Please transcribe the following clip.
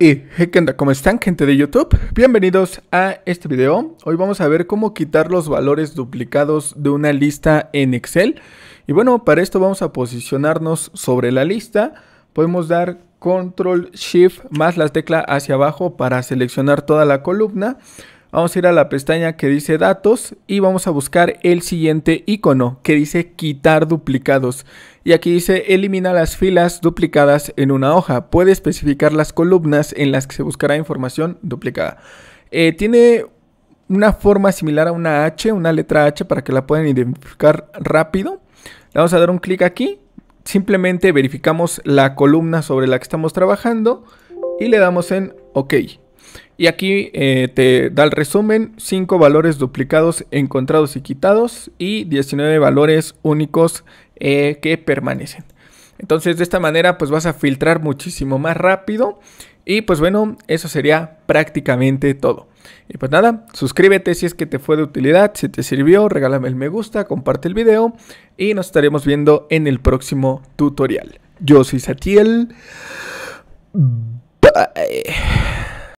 Y ¿qué onda? ¿Cómo están gente de YouTube? Bienvenidos a este video. Hoy vamos a ver cómo quitar los valores duplicados de una lista en Excel. Y bueno, para esto vamos a posicionarnos sobre la lista. Podemos dar Control Shift más las tecla hacia abajo para seleccionar toda la columna. Vamos a ir a la pestaña que dice datos y vamos a buscar el siguiente icono que dice quitar duplicados. Y aquí dice elimina las filas duplicadas en una hoja. Puede especificar las columnas en las que se buscará información duplicada. Eh, tiene una forma similar a una H, una letra H para que la puedan identificar rápido. vamos a dar un clic aquí. Simplemente verificamos la columna sobre la que estamos trabajando y le damos en OK. Y aquí eh, te da el resumen, 5 valores duplicados encontrados y quitados y 19 valores únicos eh, que permanecen. Entonces de esta manera pues vas a filtrar muchísimo más rápido y pues bueno, eso sería prácticamente todo. Y pues nada, suscríbete si es que te fue de utilidad, si te sirvió, regálame el me gusta, comparte el video y nos estaremos viendo en el próximo tutorial. Yo soy Satiel.